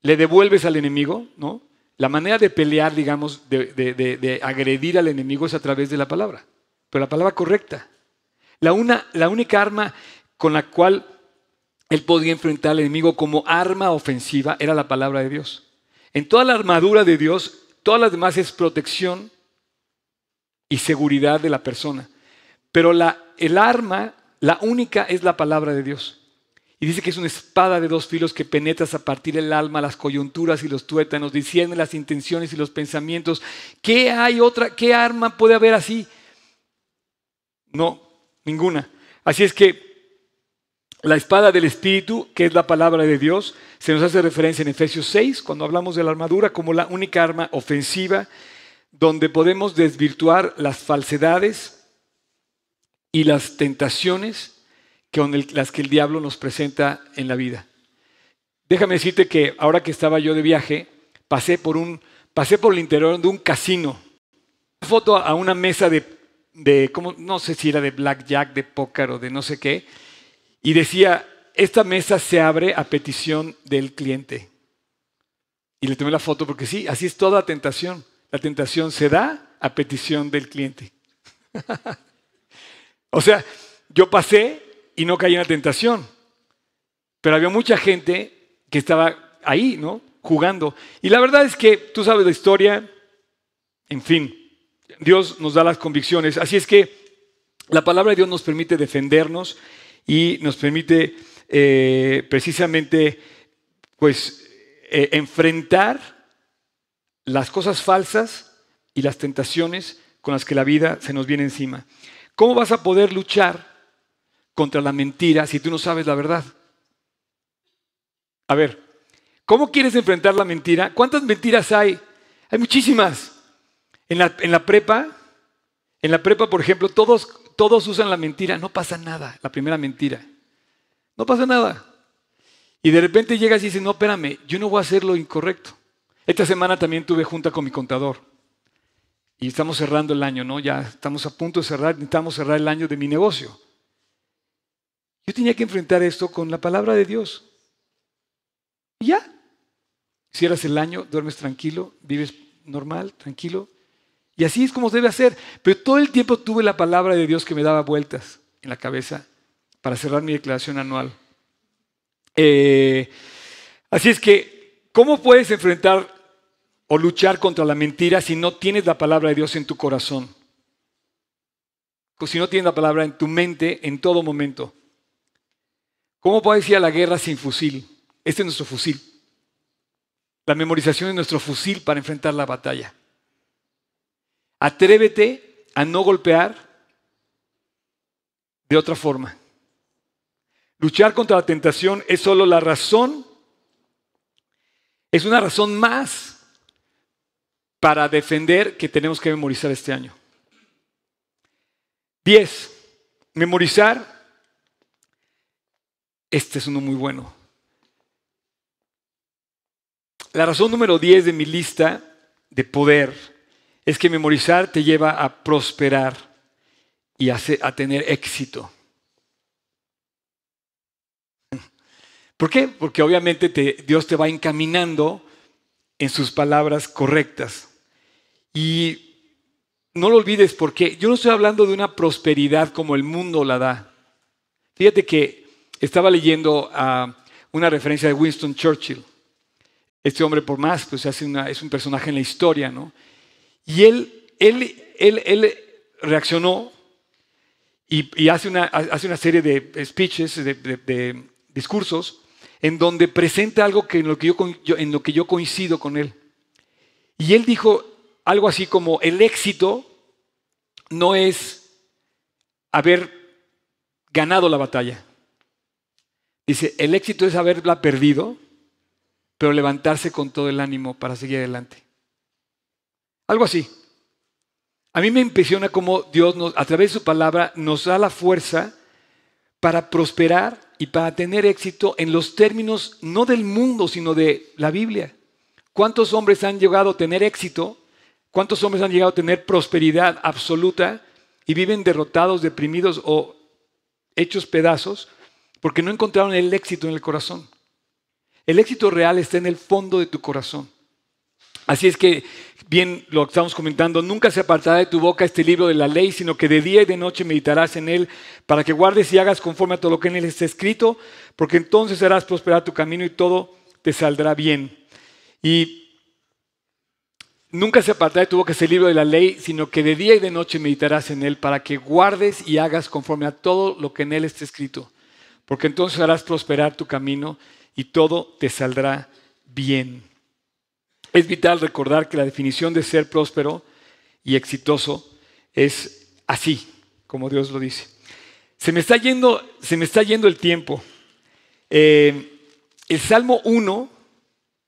le devuelves al enemigo, ¿no? La manera de pelear, digamos, de, agredir al enemigo es a través de la palabra, pero la palabra correcta. La, una, la única arma con la cual él podía enfrentar al enemigo como arma ofensiva era la palabra de Dios. En toda la armadura de Dios, todas las demás es protección y seguridad de la persona. Pero la, el arma, la única es la palabra de Dios. Y dice que es una espada de dos filos que penetras a partir del alma, las coyunturas y los tuétanos, Diciendo las intenciones y los pensamientos. ¿Qué hay otra? ¿Qué arma puede haber así? No, ninguna. Así es que la espada del Espíritu, que es la palabra de Dios, se nos hace referencia en Efesios 6, cuando hablamos de la armadura, como la única arma ofensiva donde podemos desvirtuar las falsedades y las tentaciones con las que el diablo nos presenta en la vida. Déjame decirte que ahora que estaba yo de viaje, pasé por, un, pasé por el interior de un casino. Una foto a una mesa de, de como, no sé si era de blackjack, de póker o de no sé qué y decía, esta mesa se abre a petición del cliente. Y le tomé la foto porque sí, así es toda tentación. La tentación se da a petición del cliente. [laughs] o sea, yo pasé y no caí en la tentación. Pero había mucha gente que estaba ahí, ¿no? Jugando. Y la verdad es que tú sabes la historia. En fin, Dios nos da las convicciones. Así es que la palabra de Dios nos permite defendernos y nos permite eh, precisamente pues, eh, enfrentar las cosas falsas y las tentaciones con las que la vida se nos viene encima. ¿Cómo vas a poder luchar contra la mentira si tú no sabes la verdad? A ver, ¿cómo quieres enfrentar la mentira? ¿Cuántas mentiras hay? Hay muchísimas. En la, en la prepa, en la prepa, por ejemplo, todos todos usan la mentira, no pasa nada, la primera mentira. No pasa nada. Y de repente llegas y dices, no, espérame, yo no voy a hacer lo incorrecto. Esta semana también tuve junta con mi contador. Y estamos cerrando el año, ¿no? Ya estamos a punto de cerrar, necesitamos cerrar el año de mi negocio. Yo tenía que enfrentar esto con la palabra de Dios. Y ya. Cierras el año, duermes tranquilo, vives normal, tranquilo. Y así es como debe hacer. Pero todo el tiempo tuve la palabra de Dios que me daba vueltas en la cabeza para cerrar mi declaración anual. Eh, así es que, ¿cómo puedes enfrentar o luchar contra la mentira si no tienes la palabra de Dios en tu corazón? Si no tienes la palabra en tu mente en todo momento. ¿Cómo puedes ir a la guerra sin fusil? Este es nuestro fusil. La memorización es nuestro fusil para enfrentar la batalla. Atrévete a no golpear de otra forma. Luchar contra la tentación es solo la razón, es una razón más para defender que tenemos que memorizar este año. 10. Memorizar. Este es uno muy bueno. La razón número 10 de mi lista de poder es que memorizar te lleva a prosperar y a, a tener éxito. ¿Por qué? Porque obviamente Dios te va encaminando en sus palabras correctas. Y no lo olvides porque yo no estoy hablando de una prosperidad como el mundo la da. Fíjate que estaba leyendo una referencia de Winston Churchill. Este hombre por más, pues hace una, es un personaje en la historia, ¿no? Y él, él, él, reaccionó y, hace, una, hace, una, serie de speeches, de, discursos, en donde presenta algo que en, lo que yo, en lo que yo coincido con él. Y él dijo algo así como, el éxito no es haber ganado la batalla. Dice, el éxito es haberla perdido, pero levantarse con todo el ánimo para seguir adelante. Algo así. A mí me impresiona cómo Dios a través de su palabra nos da la fuerza para prosperar y para tener éxito en los términos no del mundo, sino de la Biblia. ¿Cuántos hombres han llegado a tener éxito? ¿Cuántos hombres han llegado a tener prosperidad absoluta y viven derrotados, deprimidos o hechos pedazos porque no encontraron el éxito en el corazón? El éxito real está en el fondo de tu corazón. Así es que bien lo que estamos comentando, nunca se apartará de tu boca este libro de la ley, sino que de día y de noche meditarás en él, para que guardes y hagas conforme a todo lo que en él está escrito, porque entonces harás prosperar tu camino y todo te saldrá bien. Y nunca se apartará de tu boca este libro de la ley, sino que de día y de noche meditarás en él, para que guardes y hagas conforme a todo lo que en él está escrito, porque entonces harás prosperar tu camino y todo te saldrá bien. Es vital recordar que la definición de ser próspero y exitoso es así, como Dios lo dice. Se me está yendo, se me está yendo el tiempo. Eh, el Salmo 1,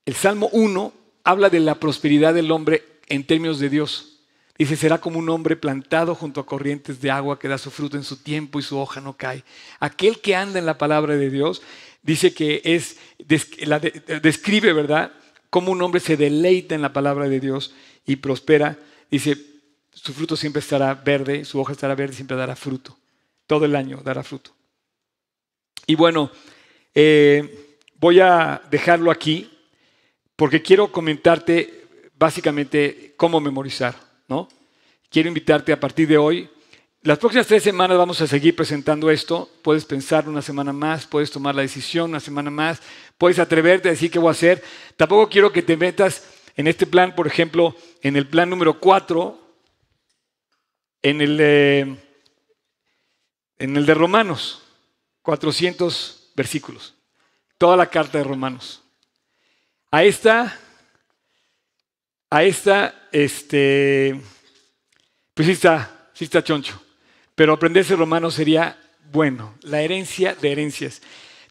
el Salmo 1 habla de la prosperidad del hombre en términos de Dios. Dice, será como un hombre plantado junto a corrientes de agua que da su fruto en su tiempo y su hoja no cae. Aquel que anda en la palabra de Dios dice que es, describe, ¿verdad? cómo un hombre se deleita en la palabra de Dios y prospera. Dice, su fruto siempre estará verde, su hoja estará verde, y siempre dará fruto. Todo el año dará fruto. Y bueno, eh, voy a dejarlo aquí porque quiero comentarte básicamente cómo memorizar, ¿no? Quiero invitarte a partir de hoy las próximas tres semanas vamos a seguir presentando esto. Puedes pensar una semana más, puedes tomar la decisión una semana más, puedes atreverte a decir qué voy a hacer. Tampoco quiero que te metas en este plan, por ejemplo, en el plan número cuatro, en el, eh, en el de Romanos, 400 versículos, toda la carta de Romanos. A esta, a esta, este, pues sí está, sí está choncho. Pero aprenderse romano sería bueno, la herencia de herencias.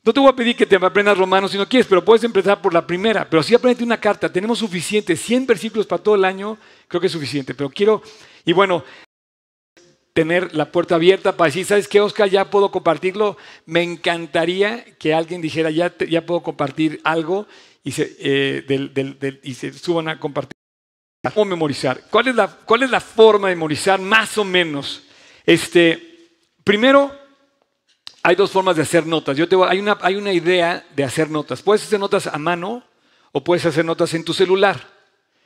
No te voy a pedir que te aprendas romano si no quieres, pero puedes empezar por la primera. Pero si aprendete una carta, tenemos suficiente, 100 versículos para todo el año, creo que es suficiente. Pero quiero, y bueno, tener la puerta abierta para decir, ¿sabes qué, Oscar? Ya puedo compartirlo. Me encantaría que alguien dijera, ya, ya puedo compartir algo y se, eh, suban a compartir. o memorizar? ¿Cuál es, la, ¿Cuál es la forma de memorizar más o menos? Este, primero, hay dos formas de hacer notas. Yo te hay, una, idea de hacer notas. Puedes hacer notas a mano o puedes hacer notas en tu celular.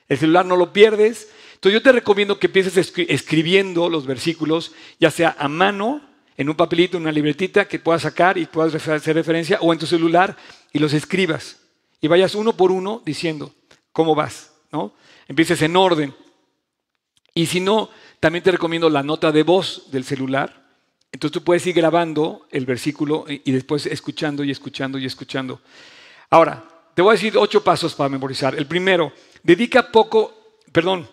El celular no lo pierdes. Entonces yo te recomiendo que empieces escribiendo los versículos, ya sea a mano, en un papelito, en una libretita que puedas sacar y puedas hacer referencia, o en tu celular y los escribas. Y vayas uno por uno diciendo cómo vas, ¿no? Empieces en orden. Y si no, también te recomiendo la nota de voz del celular. Entonces tú puedes ir grabando el versículo y después escuchando y escuchando y escuchando. Ahora, te voy a decir ocho pasos para memorizar. El primero, dedica poco, perdón,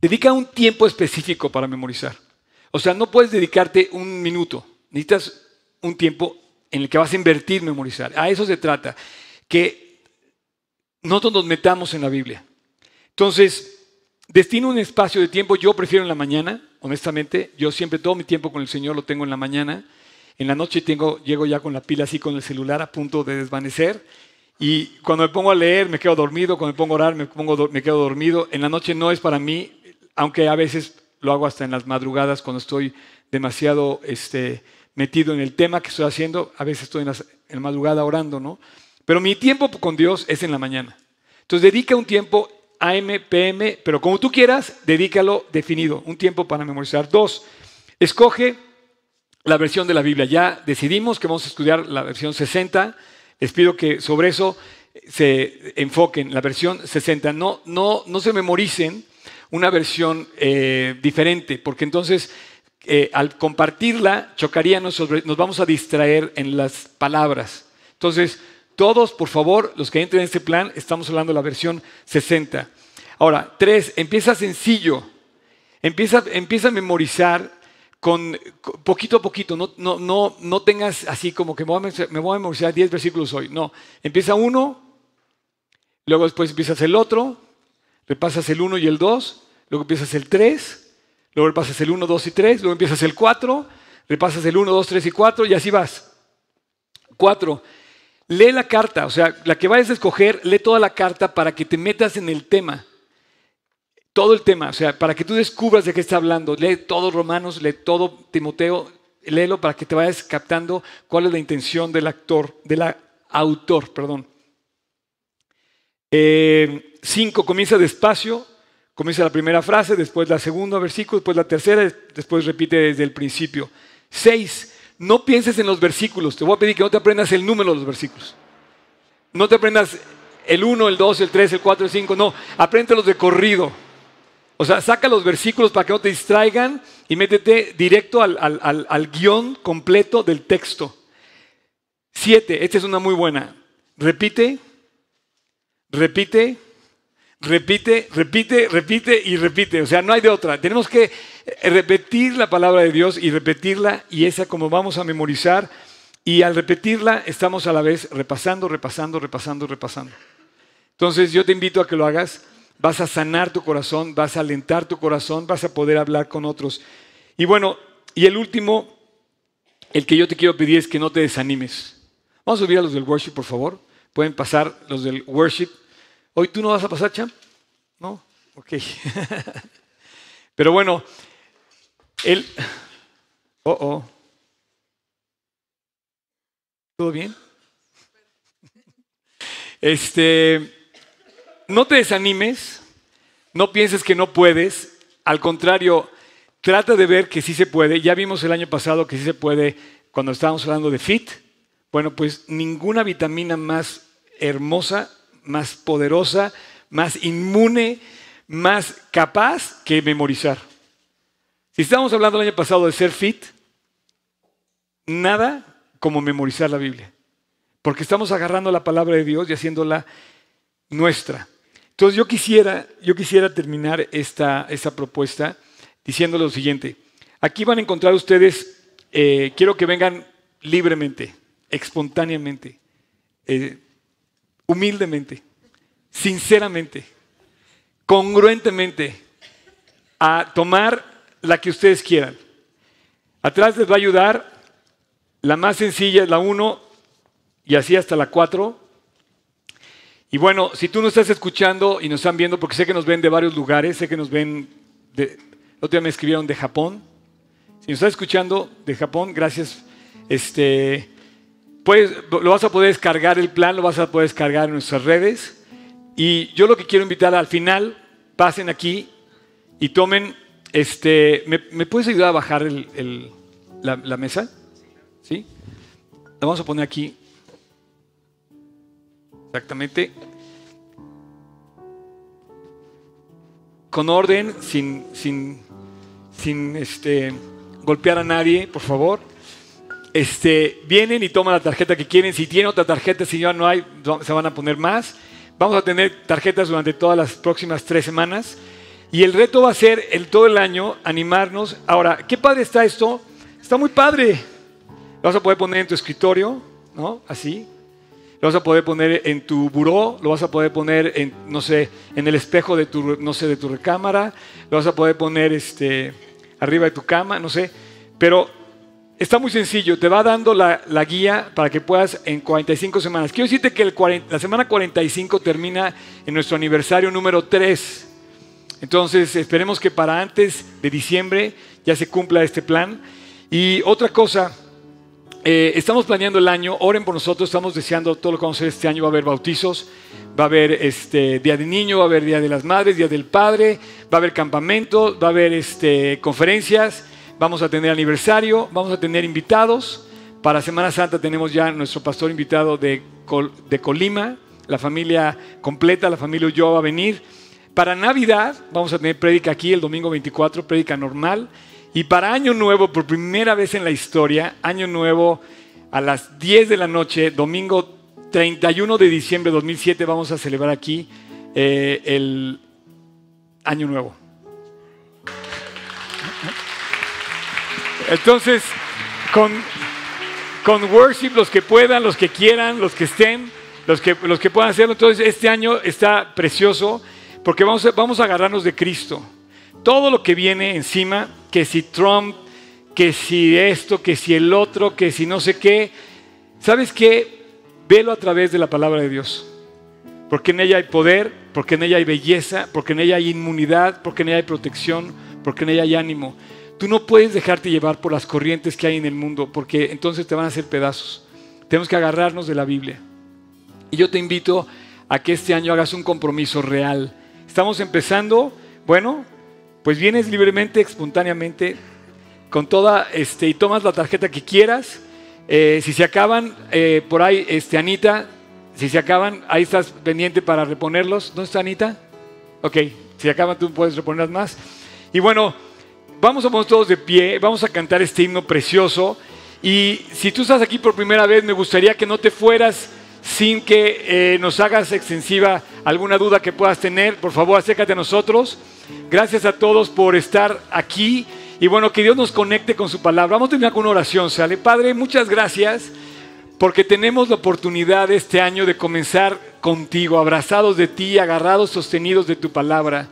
dedica un tiempo específico para memorizar. O sea, no puedes dedicarte un minuto. Necesitas un tiempo en el que vas a invertir memorizar. A eso se trata, que nosotros nos metamos en la Biblia. Entonces, Destino un espacio de tiempo, yo prefiero en la mañana, honestamente, yo siempre todo mi tiempo con el Señor lo tengo en la mañana, en la noche llego ya con la pila así con el celular a punto de desvanecer y cuando me pongo a leer me quedo dormido, cuando me pongo a orar me, quedo dormido, en la noche no es para mí, aunque a veces lo hago hasta en las madrugadas cuando estoy demasiado este, metido en el tema que estoy haciendo, a veces estoy en, en la madrugada orando, ¿no? Pero mi tiempo con Dios es en la mañana. Entonces dedica un tiempo AM, PM, pero como tú quieras, dedícalo definido, un tiempo para memorizar. Dos, escoge la versión de la Biblia. Ya decidimos que vamos a estudiar la versión 60. Les pido que sobre eso se enfoquen, la versión 60. No, no, no se memoricen una versión eh, diferente, porque entonces eh, al compartirla chocaría, nos vamos a distraer en las palabras. Entonces, todos, por favor, los que entren en este plan, estamos hablando de la versión 60. Ahora, 3. empieza sencillo. Empieza, empieza a memorizar con, poquito a poquito. No, no, no, no tengas así como que me voy, a, memorizar 10 versículos hoy. No, empieza uno, luego después empiezas el otro, repasas el 1 y el 2, luego empiezas el 3, luego repasas el 1, 2 y 3, luego empiezas el 4, repasas el 1, 2, 3 y 4 y así vas. 4. Lee la carta, o sea, la que vayas a escoger, lee toda la carta para que te metas en el tema. Todo el tema, o sea, para que tú descubras de qué está hablando. Lee todo Romanos, lee todo Timoteo, léelo para que te vayas captando cuál es la intención del actor, del autor, perdón. Eh, cinco, comienza despacio, comienza la primera frase, después la segunda versículo, después la tercera, después repite desde el principio. Seis, no pienses en los versículos. Te voy a pedir que no te aprendas el número de los versículos. No te aprendas el 1, el 2, el 3, el 4, el 5. No, apréntelos de corrido. O sea, saca los versículos para que no te distraigan y métete directo al, guión completo del texto. Siete, esta es una muy buena. Repite, repite, repite, repite, repite y repite. O sea, no hay de otra. Tenemos que eh, repetir la palabra de Dios y repetirla y esa como vamos a memorizar y al repetirla estamos a la vez repasando, repasando, repasando, repasando. Entonces yo te invito a que lo hagas. Vas a sanar tu corazón, vas a alentar tu corazón, vas a poder hablar con otros. Y bueno, y el último, el que yo te quiero pedir es que no te desanimes. Vamos a subir a los del worship, por favor. Pueden pasar los del worship. ¿Hoy tú no vas a pasar, champ? ¿No? Ok. [laughs] Pero bueno, él... Oh, oh. ¿Todo bien? Este, no te desanimes, no pienses que no puedes, al contrario, trata de ver que sí se puede. Ya vimos el año pasado que sí se puede cuando estábamos hablando de fit. Bueno, pues ninguna vitamina más hermosa más poderosa, más inmune, más capaz que memorizar. Si estábamos hablando el año pasado de ser fit, nada como memorizar la Biblia. Porque estamos agarrando la palabra de Dios y haciéndola nuestra. Entonces yo quisiera, yo quisiera terminar esta, esta propuesta diciendo lo siguiente. Aquí van a encontrar ustedes, eh, quiero que vengan libremente, espontáneamente. Eh, humildemente, sinceramente, congruentemente, a tomar la que ustedes quieran. Atrás les va a ayudar, la más sencilla es la 1 y así hasta la 4. Y bueno, si tú nos estás escuchando y nos están viendo, porque sé que nos ven de varios lugares, sé que nos ven, de, otro día me escribieron de Japón. Si nos estás escuchando de Japón, gracias. Este, pues lo vas a poder descargar el plan, lo vas a poder descargar en nuestras redes. Y yo lo que quiero invitar al final, pasen aquí y tomen, este, ¿me, puedes ayudar a bajar la, la, mesa? ¿Sí? La vamos a poner aquí. Exactamente. Con orden, sin, sin, sin este, golpear a nadie, por favor. Este, vienen y toman la tarjeta que quieren. Si tienen otra tarjeta, si ya no hay, se van a poner más. Vamos a tener tarjetas durante todas las próximas tres semanas. Y el reto va a ser el, todo el año animarnos. Ahora, qué padre está esto. Está muy padre. Lo vas a poder poner en tu escritorio, ¿no? Así. Lo vas a poder poner en tu buró, lo vas a poder poner en, no sé, en el espejo de tu, no sé, de tu recámara, lo vas a poder poner este, arriba de tu cama, no sé. Pero Está muy sencillo, te va dando la, guía para que puedas en 45 semanas. Quiero decirte que el la semana 45 termina en nuestro aniversario número 3. Entonces esperemos que para antes de diciembre ya se cumpla este plan. Y otra cosa, eh, estamos planeando el año, oren por nosotros, estamos deseando todo lo que vamos a hacer este año, va a haber bautizos, va a haber este, Día de Niño, va a haber Día de las Madres, Día del Padre, va a haber campamento, va a haber este, conferencias vamos a tener aniversario, vamos a tener invitados. Para Semana Santa tenemos ya nuestro pastor invitado de, Colima, la familia completa, la familia Ulloa va a venir. Para Navidad vamos a tener prédica aquí el domingo 24, prédica normal. Y para Año Nuevo, por primera vez en la historia, Año Nuevo a las 10 de la noche, domingo 31 de diciembre de 2007, vamos a celebrar aquí eh, el Año Nuevo. Entonces, con, con worship, los que puedan, los que quieran, los que estén, los que, los que puedan hacerlo. Entonces, este año está precioso porque vamos vamos a agarrarnos de Cristo. Todo lo que viene encima, que si Trump, que si esto, que si el otro, que si no sé qué, ¿sabes qué? Velo a través de la palabra de Dios. Porque en ella hay poder, porque en ella hay belleza, porque en ella hay inmunidad, porque en ella hay protección, porque en ella hay ánimo. Tú no puedes dejarte llevar por las corrientes que hay en el mundo, porque entonces te van a hacer pedazos. Tenemos que agarrarnos de la Biblia. Y yo te invito a que este año hagas un compromiso real. Estamos empezando, bueno, pues vienes libremente, espontáneamente, con toda, este, y tomas la tarjeta que quieras. Eh, si se acaban, eh, por ahí, este, Anita, si se acaban, ahí estás pendiente para reponerlos. ¿Dónde está Anita? Ok, si acaban tú puedes reponerlas más. Y bueno, Vamos a ponernos todos de pie, vamos a cantar este himno precioso. Y si tú estás aquí por primera vez, me gustaría que no te fueras sin que eh, nos hagas extensiva alguna duda que puedas tener. Por favor, acércate a nosotros. Gracias a todos por estar aquí. Y bueno, que Dios nos conecte con su palabra. Vamos a terminar con una oración, ¿sale? Padre, muchas gracias porque tenemos la oportunidad este año de comenzar contigo, abrazados de ti, agarrados, sostenidos de tu palabra.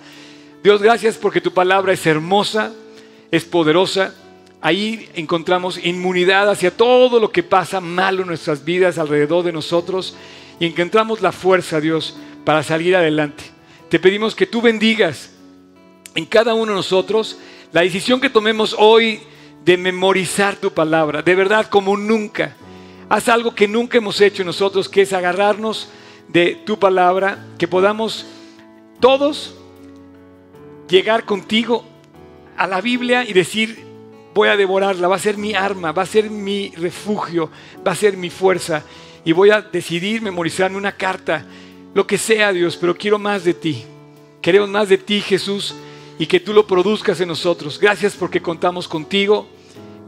Dios, gracias porque tu palabra es hermosa, es poderosa. Ahí encontramos inmunidad hacia todo lo que pasa malo en nuestras vidas, alrededor de nosotros, y encontramos la fuerza, Dios, para salir adelante. Te pedimos que tú bendigas en cada uno de nosotros la decisión que tomemos hoy de memorizar tu palabra, de verdad como nunca. Haz algo que nunca hemos hecho nosotros, que es agarrarnos de tu palabra, que podamos todos llegar contigo a la Biblia y decir, voy a devorarla, va a ser mi arma, va a ser mi refugio, va a ser mi fuerza. Y voy a decidir memorizarme una carta, lo que sea Dios, pero quiero más de ti. Queremos más de ti, Jesús, y que tú lo produzcas en nosotros. Gracias porque contamos contigo.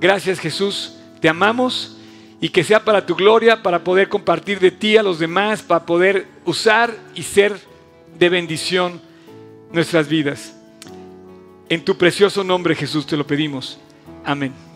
Gracias, Jesús. Te amamos y que sea para tu gloria, para poder compartir de ti a los demás, para poder usar y ser de bendición nuestras vidas. En tu precioso nombre Jesús te lo pedimos. Amén.